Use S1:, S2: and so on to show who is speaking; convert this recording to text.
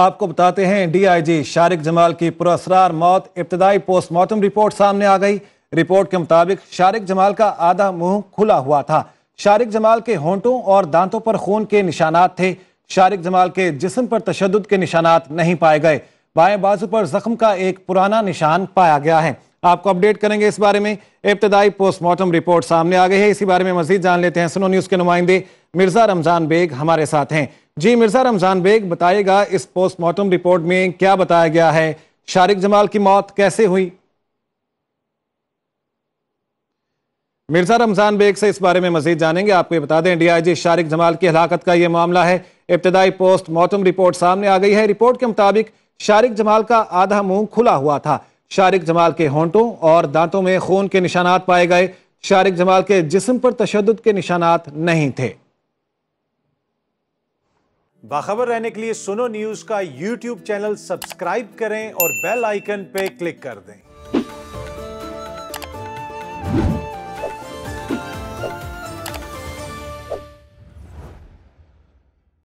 S1: आपको बताते हैं डीआईजी शारिक जमाल की पुरसरार मौत इब्तदाई पोस्टमार्टम रिपोर्ट सामने आ गई रिपोर्ट के मुताबिक शारिक जमाल का आधा मुंह खुला हुआ था शारिक जमाल के होंटों और दांतों पर खून के निशानात थे शारिक जमाल के जिस्म पर तशद के निशानात नहीं पाए गए बाएं बाजू पर जख्म का एक पुराना निशान पाया गया है आपको अपडेट करेंगे इस बारे में इब्तदाई पोस्टमार्टम रिपोर्ट सामने आ गई है इसी बारे में मजीद जान लेते हैं सुनो न्यूज के नुमाइंदे मिर्जा रमजान बेग हमारे साथ हैं जी मिर्जा रमजान बेग बताएगा इस पोस्टमार्टम रिपोर्ट में क्या बताया गया है शारिक जमाल की मौत कैसे हुई मिर्जा रमजान बेग से इस बारे में मजीद जानेंगे आपको ये बता दें डीआईजी शारिक जमाल की हलाकत का यह मामला है इब्तदाई पोस्टमार्टम रिपोर्ट सामने आ गई है रिपोर्ट के मुताबिक शारिक जमाल का आधा मुंह खुला हुआ था शारिक जमाल के होंटों और दांतों में खून के निशानात पाए गए शारिक जमाल के जिस्म पर तशद के निशानात नहीं थे
S2: बाखबर रहने के लिए सुनो न्यूज का यूट्यूब चैनल सब्सक्राइब करें और बेल आइकन पे क्लिक कर दें